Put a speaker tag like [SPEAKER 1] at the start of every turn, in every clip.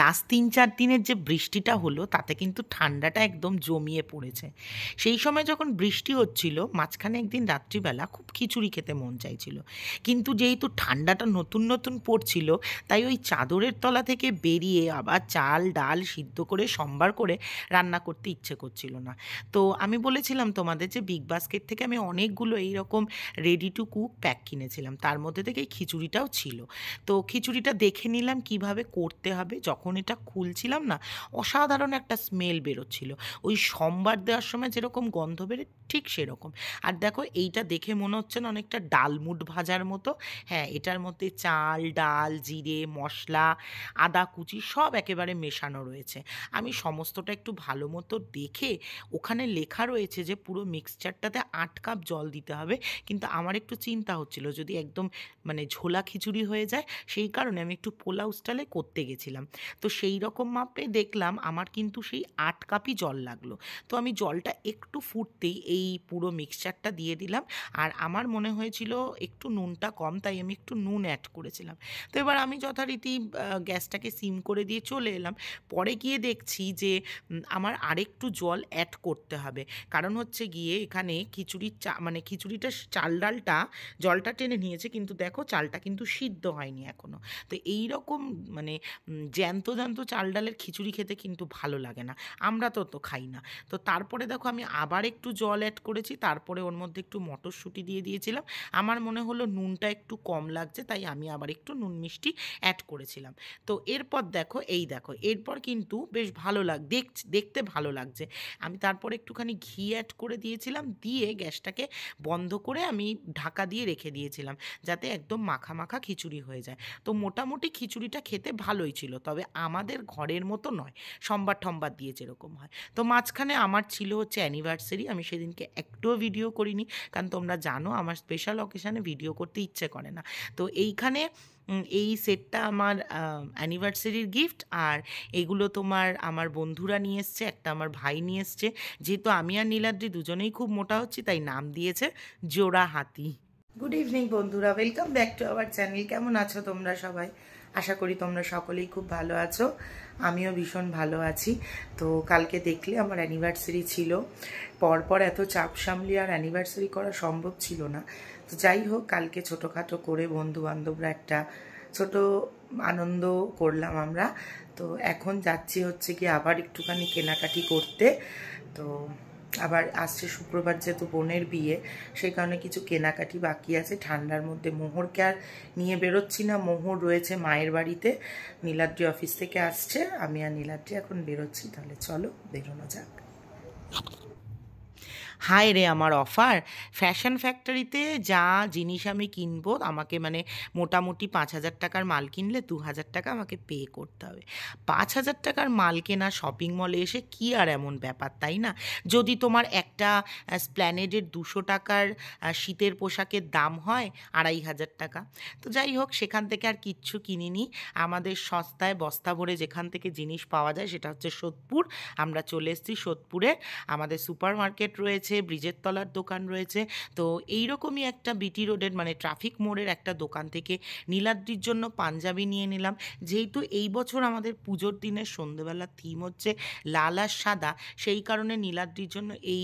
[SPEAKER 1] Last তিন চার দিনের যে বৃষ্টিটা হলো তাতে কিন্তু ঠান্ডাটা একদম জমিয়ে পড়েছে সেই সময় যখন বৃষ্টি হচ্ছিল মাঝখানে একদিন রাত্রিবেলা খুব খিচুড়ি খেতে মন চাইছিল কিন্তু যেহেতু ঠান্ডাটা নতুন নতুন পড়ছিল তাই ওই চাদরের তলা থেকে বেরিয়ে আবার চাল ডাল সিদ্ধ করে সম্বার করে রান্না করতে ইচ্ছে করছিল না তো আমি বলেছিলাম তোমাদের যে বিগ বাস্কেট থেকে আমি অনেকগুলো এইরকম রেডি টু কুক প্যাক কিনেছিলাম তার মধ্যে থেকে খিচুড়িটাও ছিল তো খিচুড়িটা দেখে নিলাম কিভাবে করতে হবে যখন এটা খুলছিলাম না অসাধারণ একটা স্মেল বেরোচ্ছিল ওই সোমবার দেওয়ার সময় যেরকম গন্ধ বেরোয় ঠিক সেরকম আর দেখো এইটা দেখে মনে হচ্ছে না অনেকটা ডালমুট ভাজার মতো হ্যাঁ এটার মধ্যে চাল ডাল জিরে মশলা আদা কুচি সব একেবারে মেশানো রয়েছে আমি সমস্তটা একটু ভালো মতো দেখে ওখানে লেখা রয়েছে যে পুরো মিক্সচারটাতে আট কাপ জল দিতে হবে কিন্তু আমার একটু চিন্তা হচ্ছিল যদি একদম মানে ঝোলা খিচুড়ি হয়ে যায় সেই কারণে আমি একটু পোলাউ স্টাইলে করতে গেছিলাম তো সেই রকম মাপে দেখলাম আমার কিন্তু সেই আট কাপই জল লাগলো তো আমি জলটা একটু ফুটতেই এই এই পুরো মিক্সচারটা দিয়ে দিলাম আর আমার মনে হয়েছিল একটু নুনটা কম তাই আমি একটু নুন অ্যাড করেছিলাম তো এবার আমি যথারীতি গ্যাসটাকে সিম করে দিয়ে চলে এলাম পরে গিয়ে দেখছি যে আমার আরেকটু জল অ্যাড করতে হবে কারণ হচ্ছে গিয়ে এখানে খিচুড়ির চা মানে খিচুড়িটা চাল ডালটা জলটা টেনে নিয়েছে কিন্তু দেখো চালটা কিন্তু সিদ্ধ হয়নি এখনও তো এই রকম মানে জ্যান্ত জ্যান্ত চাল ডালের খিচুড়ি খেতে কিন্তু ভালো লাগে না আমরা তো তো খাই না তো তারপরে দেখো আমি আবার একটু জল অ্যাড করেছি তারপরে ওর মধ্যে একটু মটরশুঁটি দিয়ে দিয়েছিলাম আমার মনে হলো নুনটা একটু কম লাগছে তাই আমি আবার একটু নুন মিষ্টি অ্যাড করেছিলাম তো এরপর দেখো এই দেখো এরপর কিন্তু বেশ ভালো লাগ দেখ দেখতে ভালো লাগছে আমি তারপর একটুখানি ঘি অ্যাড করে দিয়েছিলাম দিয়ে গ্যাসটাকে বন্ধ করে আমি ঢাকা দিয়ে রেখে দিয়েছিলাম যাতে একদম মাখা মাখা খিচুড়ি হয়ে যায় তো মোটামুটি খিচুড়িটা খেতে ভালোই ছিল তবে আমাদের ঘরের মতো নয় সম্বার ঠম্বার দিয়ে যেরকম হয় তো মাঝখানে আমার ছিল হচ্ছে অ্যানিভার্সারি আমি সেদিন দিনকে একটুও ভিডিও করিনি কারণ তোমরা জানো আমার স্পেশাল অকেশানে ভিডিও করতে ইচ্ছে করে না তো এইখানে এই সেটটা আমার অ্যানিভার্সারির গিফট আর এগুলো তোমার আমার বন্ধুরা নিয়ে এসছে একটা আমার ভাই নিয়ে এসছে যেহেতু আমি আর নীলাদ্রি দুজনেই খুব মোটা হচ্ছি তাই নাম দিয়েছে জোড়া হাতি গুড ইভিনিং বন্ধুরা welcome back to our channel কেমন আছো তোমরা সবাই আশা করি তোমরা সকলেই খুব ভালো আছো আমিও ভীষণ ভালো আছি তো কালকে দেখলে আমার অ্যানিভার্সারি ছিল পরপর এত চাপ সামলি আর অ্যানিভার্সারি করা সম্ভব ছিল না তো যাই হোক কালকে ছোটোখাটো করে বন্ধু বান্ধবরা একটা ছোট আনন্দ করলাম আমরা তো এখন যাচ্ছি হচ্ছে গিয়ে আবার একটুখানি কেনাকাটি করতে তো আবার আসছে শুক্রবার যেহেতু বোনের বিয়ে সেই কারণে কিছু কেনাকাটি বাকি আছে ঠান্ডার মধ্যে মোহরকে আর নিয়ে বেরোচ্ছি না মোহর রয়েছে মায়ের বাড়িতে নীলাদ্রি অফিস থেকে আসছে আমি আর নীলাদ্রি এখন বেরোচ্ছি তাহলে চলো বেরোনো যাক হায় রে আমার অফার ফ্যাশন ফ্যাক্টরিতে যা জিনিস আমি কিনবো আমাকে মানে মোটামুটি পাঁচ হাজার টাকার মাল কিনলে দু হাজার টাকা আমাকে পে করতে হবে পাঁচ হাজার টাকার মাল কেনা শপিং মলে এসে কি আর এমন ব্যাপার তাই না যদি তোমার একটা স্প্ল্যানেডের দুশো টাকার শীতের পোশাকের দাম হয় আড়াই হাজার টাকা তো যাই হোক সেখান থেকে আর কিচ্ছু কিনিনি আমাদের সস্তায় বস্তা ভরে যেখান থেকে জিনিস পাওয়া যায় সেটা হচ্ছে সোদপুর আমরা চলে এসেছি সোদপুরে আমাদের সুপার মার্কেট রয়েছে রয়েছে ব্রিজের তলার দোকান রয়েছে তো এই রকমই একটা বিটি রোডের মানে ট্রাফিক মোড়ের একটা দোকান থেকে নীলাদ্রির জন্য পাঞ্জাবি নিয়ে নিলাম যেহেতু এই বছর আমাদের পুজোর দিনের সন্ধ্যেবেলা থিম হচ্ছে লাল আর সাদা সেই কারণে নীলাদ্রির জন্য এই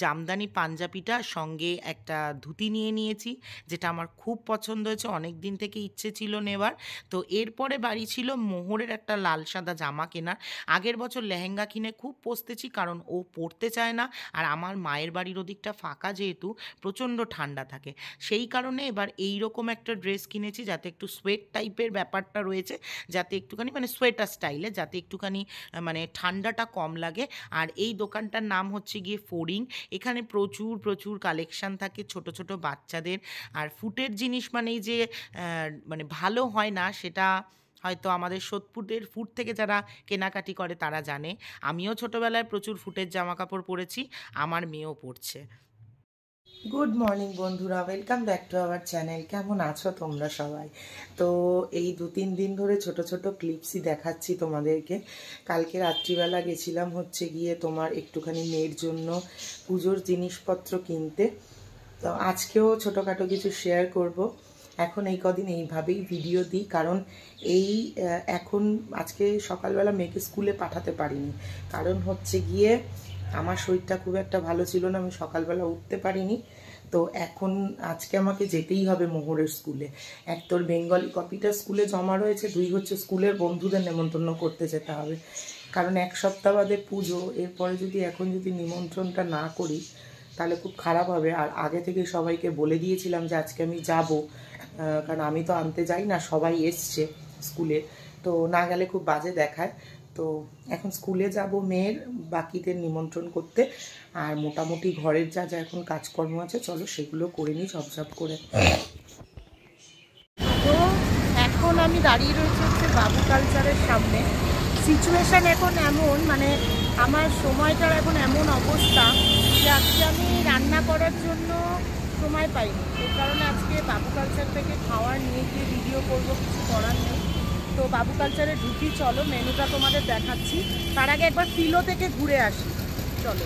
[SPEAKER 1] জামদানি পাঞ্জাবিটা সঙ্গে একটা ধুতি নিয়ে নিয়েছি যেটা আমার খুব পছন্দ হয়েছে অনেক দিন থেকে ইচ্ছে ছিল নেওয়ার তো এরপরে বাড়ি ছিল মোহরের একটা লাল সাদা জামা কেনার আগের বছর লেহেঙ্গা কিনে খুব পস্তেছি কারণ ও পরতে চায় না আর আমার মায়ের মায়ের বাড়ির ওদিকটা ফাঁকা যেহেতু প্রচণ্ড ঠান্ডা থাকে সেই কারণে এবার এই রকম একটা ড্রেস কিনেছি যাতে একটু সোয়েট টাইপের ব্যাপারটা রয়েছে যাতে একটুখানি মানে সোয়েটার স্টাইলে যাতে একটুখানি মানে ঠান্ডাটা কম লাগে আর এই দোকানটার নাম হচ্ছে গিয়ে ফোরিং এখানে প্রচুর প্রচুর কালেকশান থাকে ছোট ছোট বাচ্চাদের আর ফুটের জিনিস মানে যে মানে ভালো হয় না সেটা হয়তো আমাদের সোদপুরের ফুট থেকে যারা কেনাকাটি করে তারা জানে আমিও ছোটোবেলায় প্রচুর ফুটের জামা কাপড় পরেছি আমার মেয়েও পরছে গুড মর্নিং বন্ধুরা welcome back to our channel কেমন আছো তোমরা সবাই তো এই দু তিন দিন ধরে ছোট ছোট ক্লিপসই দেখাচ্ছি তোমাদেরকে কালকে রাত্রিবেলা গেছিলাম হচ্ছে গিয়ে তোমার একটুখানি মেয়ের জন্য পুজোর জিনিসপত্র কিনতে তো আজকেও ছোটোখাটো কিছু শেয়ার করবো এখন এই কদিন এইভাবেই ভিডিও দিই কারণ এই এখন আজকে সকালবেলা মেয়েকে স্কুলে পাঠাতে পারিনি কারণ হচ্ছে গিয়ে আমার শরীরটা খুব একটা ভালো ছিল না আমি সকালবেলা উঠতে পারিনি তো এখন আজকে আমাকে যেতেই হবে মোহরের স্কুলে এক তোর বেঙ্গলি কপিটা স্কুলে জমা রয়েছে দুই হচ্ছে স্কুলের বন্ধুদের নেমন্তন্ন করতে যেতে হবে কারণ এক সপ্তাহ বাদে পুজো এরপরে যদি এখন যদি নিমন্ত্রণটা না করি তাহলে খুব খারাপ হবে আর আগে থেকে সবাইকে বলে দিয়েছিলাম যে আজকে আমি যাব কারণ আমি তো আনতে যাই না সবাই এসছে স্কুলে তো না গেলে খুব বাজে দেখায় তো এখন স্কুলে যাব মেয়ের বাকিদের নিমন্ত্রণ করতে আর মোটামুটি ঘরের যা যা এখন কাজকর্ম আছে চলো সেগুলো করে নিই সব করে তো এখন আমি দাঁড়িয়ে রয়েছি হচ্ছে বাবু কালচারের সামনে সিচুয়েশান এখন এমন মানে আমার সময়টার এখন এমন অবস্থা যে আজকে আমি রান্না করার জন্য সময় পাইনি এর কারণে আজকে বাবু কালচার থেকে খাওয়ার নিয়ে গিয়ে ভিডিও করবো কিছু করার নেই তো বাবু কালচারে ঢুকি চলো মেনুটা তোমাদের দেখাচ্ছি তার আগে একবার ফিলো থেকে ঘুরে আসি চলো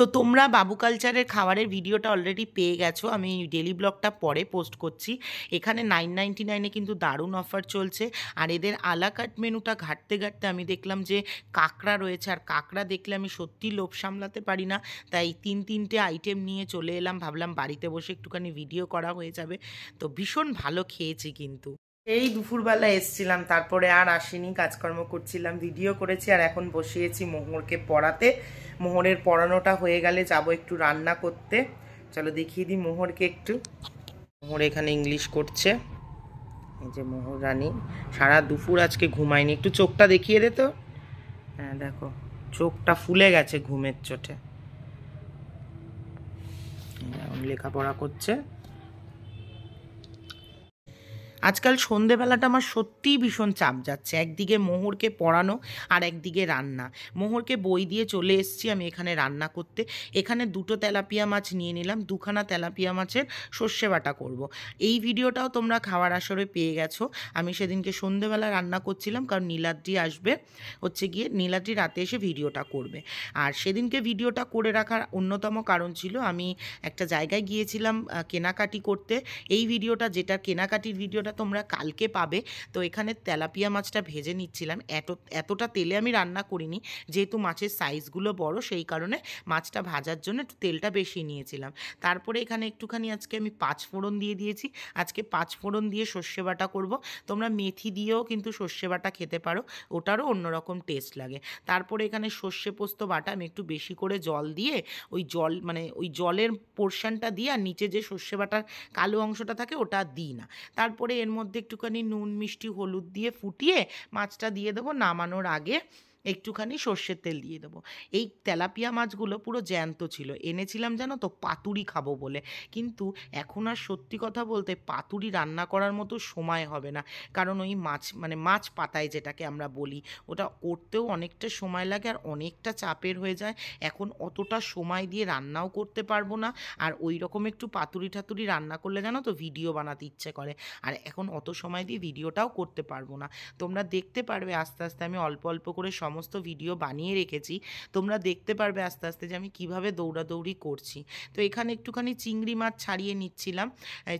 [SPEAKER 1] তো তোমরা বাবু কালচারের খাবারের ভিডিওটা অলরেডি পেয়ে গেছো আমি ডেলি ব্লগটা পরে পোস্ট করছি এখানে নাইন নাইনটি নাইনে কিন্তু দারুণ অফার চলছে আর এদের আলাকাট মেনুটা ঘাটতে ঘাটতে আমি দেখলাম যে কাঁকড়া রয়েছে আর কাঁকড়া দেখলে আমি সত্যি লোভ সামলাতে পারি না তাই তিন তিনটে আইটেম নিয়ে চলে এলাম ভাবলাম বাড়িতে বসে একটুখানি ভিডিও করা হয়ে যাবে তো ভীষণ ভালো খেয়েছি কিন্তু এই দুপুরবেলা এসছিলাম তারপরে আর আসিনি কাজকর্ম করছিলাম ভিডিও করেছি আর এখন বসিয়েছি মোহরকে পড়াতে মোহরের পড়ানোটা হয়ে গেলে যাব একটু রান্না করতে চলো দেখিয়ে দিই মোহরকে একটু মোহর এখানে ইংলিশ করছে এই যে মোহর রানী সারা দুপুর আজকে ঘুমায়নি একটু চোখটা দেখিয়ে দে তো হ্যাঁ দেখো চোখটা ফুলে গেছে ঘুমের চোটে লেখাপড়া করছে আজকাল সন্ধেবেলাটা আমার সত্যিই ভীষণ চাপ যাচ্ছে একদিকে মোহরকে পড়ানো আর একদিকে রান্না মোহরকে বই দিয়ে চলে এসছি আমি এখানে রান্না করতে এখানে দুটো তেলাপিয়া মাছ নিয়ে নিলাম দুখানা তেলাপিয়া মাছের সর্ষে বাটা করব। এই ভিডিওটাও তোমরা খাওয়ার আসরে পেয়ে গেছো আমি সেদিনকে সন্ধেবেলা রান্না করছিলাম কারণ নীলাদ্রি আসবে হচ্ছে গিয়ে নীলাদ্রি রাতে এসে ভিডিওটা করবে আর সেদিনকে ভিডিওটা করে রাখার অন্যতম কারণ ছিল আমি একটা জায়গায় গিয়েছিলাম কেনাকাটি করতে এই ভিডিওটা যেটা কেনাকাটির ভিডিওটা রেসিপিটা তোমরা কালকে পাবে তো এখানে তেলাপিয়া মাছটা ভেজে নিচ্ছিলাম এত এতটা তেলে আমি রান্না করিনি যেহেতু মাছের সাইজগুলো বড় সেই কারণে মাছটা ভাজার জন্য একটু তেলটা বেশি নিয়েছিলাম তারপরে এখানে একটুখানি আজকে আমি পাঁচ ফোড়ন দিয়ে দিয়েছি আজকে পাঁচ ফোড়ন দিয়ে সর্ষে বাটা করব তোমরা মেথি দিয়েও কিন্তু সর্ষে বাটা খেতে পারো ওটারও অন্যরকম টেস্ট লাগে তারপরে এখানে সর্ষে পোস্ত বাটা আমি একটু বেশি করে জল দিয়ে ওই জল মানে ওই জলের পোর্শনটা দিয়ে আর নিচে যে সর্ষে বাটার কালো অংশটা থাকে ওটা দিই না তারপরে এর মধ্যে একটুখানি নুন মিষ্টি হলুদ দিয়ে ফুটিয়ে মাছটা দিয়ে দেবো নামানোর আগে একটুখানি সর্ষের তেল দিয়ে দেবো এই তেলাপিয়া মাছগুলো পুরো জ্যান্ত ছিল এনেছিলাম জানো তো পাতুরি খাবো বলে কিন্তু এখন আর সত্যি কথা বলতে পাতুরি রান্না করার মতো সময় হবে না কারণ ওই মাছ মানে মাছ পাতায় যেটাকে আমরা বলি ওটা করতেও অনেকটা সময় লাগে আর অনেকটা চাপের হয়ে যায় এখন অতটা সময় দিয়ে রান্নাও করতে পারবো না আর ওই রকম একটু পাতুরি ঠাতুরি রান্না করলে জানো তো ভিডিও বানাতে ইচ্ছে করে আর এখন অত সময় দিয়ে ভিডিওটাও করতে পারবো না তোমরা দেখতে পারবে আস্তে আস্তে আমি অল্প অল্প করে সম সমস্ত ভিডিও বানিয়ে রেখেছি তোমরা দেখতে পারবে আস্তে আস্তে যে আমি কীভাবে দৌড়াদৌড়ি করছি তো এখানে একটুখানি চিংড়ি মাছ ছাড়িয়ে নিচ্ছিলাম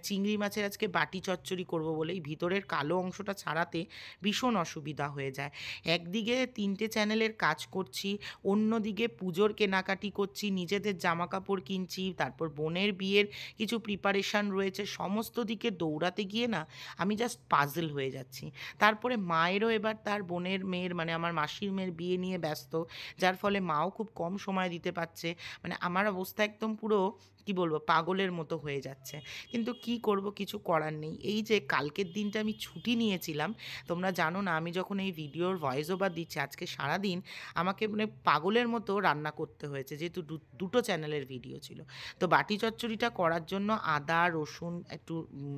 [SPEAKER 1] চিংড়ি মাছের আজকে বাটি চচ্চড়ি করব বলে এই ভিতরের কালো অংশটা ছাড়াতে ভীষণ অসুবিধা হয়ে যায় একদিকে তিনটে চ্যানেলের কাজ করছি অন্যদিকে পুজোর কেনাকাটি করছি নিজেদের জামা কাপড় কিনছি তারপর বোনের বিয়ের কিছু প্রিপারেশান রয়েছে সমস্ত দিকে দৌড়াতে গিয়ে না আমি জাস্ট পাজল হয়ে যাচ্ছি তারপরে মায়েরও এবার তার বোনের মেয়ের মানে আমার মাসির মেয়ের বিয়ে নিয়ে ব্যস্ত যার ফলে মাও খুব কম সময় দিতে পারছে মানে আমার অবস্থা একদম পুরো কি বলবো পাগলের মতো হয়ে যাচ্ছে কিন্তু কি করব কিছু করার নেই এই যে কালকের দিনটা আমি ছুটি নিয়েছিলাম তোমরা জানো না আমি যখন এই ভিডিওর ভয়েস ওভার দিচ্ছি আজকে সারা দিন আমাকে মানে পাগলের মতো রান্না করতে হয়েছে যেহেতু দুটো চ্যানেলের ভিডিও ছিল তো বাটি চচ্চড়িটা করার জন্য আদা রসুন একটু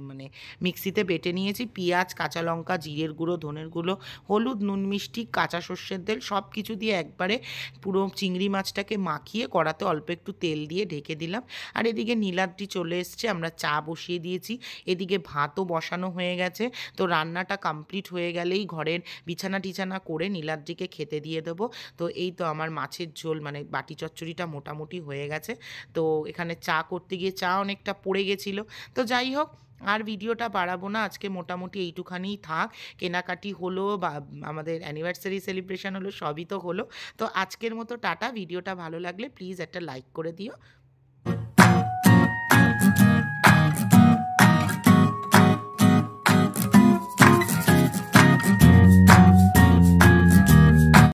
[SPEAKER 1] মানে মিক্সিতে বেটে নিয়েছি পেঁয়াজ কাঁচা লঙ্কা জিরের গুঁড়ো ধনের গুঁড়ো হলুদ নুন মিষ্টি কাঁচা সর্ষের তেল সব কিছু দিয়ে একবারে পুরো চিংড়ি মাছটাকে মাখিয়ে কড়াতে অল্প একটু তেল দিয়ে ঢেকে দিলাম আর এদিকে নীলাদ্রি চলে এসছে আমরা চা বসিয়ে দিয়েছি এদিকে ভাতও বসানো হয়ে গেছে তো রান্নাটা কমপ্লিট হয়ে গেলেই ঘরের বিছানা টিছানা করে নীলাদ্রিকে খেতে দিয়ে দেবো তো এই তো আমার মাছের ঝোল মানে বাটি চচ্চড়িটা মোটামুটি হয়ে গেছে তো এখানে চা করতে গিয়ে চা অনেকটা পড়ে গেছিলো তো যাই হোক আর ভিডিওটা বাড়াবো না আজকে মোটামুটি এইটুখানিই থাক কেনাকাটি হলো বা আমাদের অ্যানিভার্সারি সেলিব্রেশন হলো সবই তো হলো তো আজকের মতো টাটা ভিডিওটা ভালো লাগলে প্লিজ একটা লাইক করে দিও